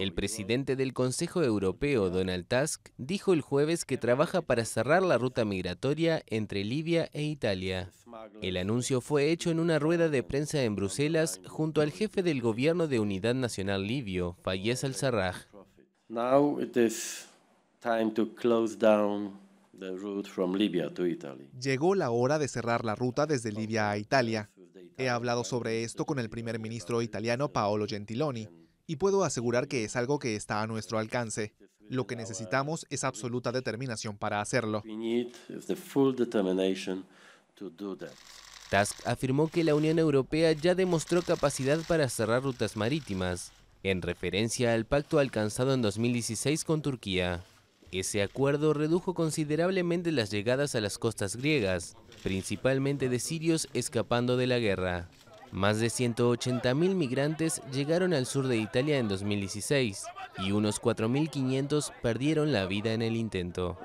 El presidente del Consejo Europeo, Donald Tusk, dijo el jueves que trabaja para cerrar la ruta migratoria entre Libia e Italia. El anuncio fue hecho en una rueda de prensa en Bruselas junto al jefe del gobierno de Unidad Nacional Libio, Fayez al-Sarraj. Llegó la hora de cerrar la ruta desde Libia a Italia. He hablado sobre esto con el primer ministro italiano Paolo Gentiloni y puedo asegurar que es algo que está a nuestro alcance. Lo que necesitamos es absoluta determinación para hacerlo. Tusk afirmó que la Unión Europea ya demostró capacidad para cerrar rutas marítimas, en referencia al pacto alcanzado en 2016 con Turquía. Ese acuerdo redujo considerablemente las llegadas a las costas griegas, principalmente de sirios escapando de la guerra. Más de 180.000 migrantes llegaron al sur de Italia en 2016 y unos 4.500 perdieron la vida en el intento.